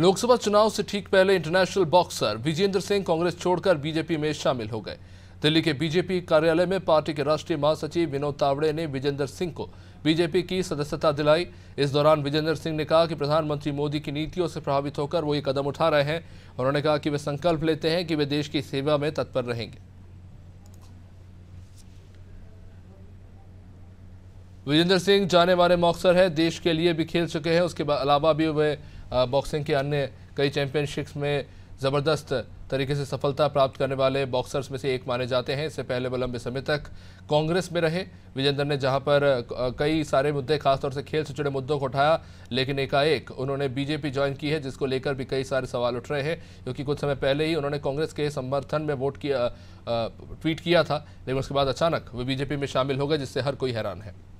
लोकसभा चुनाव से ठीक पहले इंटरनेशनल बॉक्सर विजेंद्र सिंह कांग्रेस छोड़कर बीजेपी में शामिल हो गए दिल्ली के बीजेपी कार्यालय में पार्टी के राष्ट्रीय महासचिव विनोद तावड़े ने विजेंद्र सिंह को बीजेपी की सदस्यता दिलाई इस दौरान विजेंद्र सिंह ने कहा कि प्रधानमंत्री मोदी की नीतियों से प्रभावित होकर वो ये कदम उठा रहे हैं उन्होंने कहा कि वे संकल्प लेते हैं कि वे देश की सेवा में तत्पर रहेंगे विजेंद्र सिंह जाने वाले मॉक्सर हैं देश के लिए भी खेल चुके हैं उसके अलावा भी वे बॉक्सिंग के अन्य कई चैंपियनशिप्स में ज़बरदस्त तरीके से सफलता प्राप्त करने वाले बॉक्सर्स में से एक माने जाते हैं इससे पहले वो लंबे समय तक कांग्रेस में रहे विजेंद्र ने जहां पर कई सारे मुद्दे खासतौर से खेल से जुड़े मुद्दों को उठाया लेकिन एकाएक उन्होंने बीजेपी ज्वाइन की है जिसको लेकर भी कई सारे सवाल उठ रहे हैं क्योंकि कुछ समय पहले ही उन्होंने कांग्रेस के समर्थन में वोट किया ट्वीट किया था लेकिन उसके बाद अचानक वे बीजेपी में शामिल हो गए जिससे हर कोई हैरान है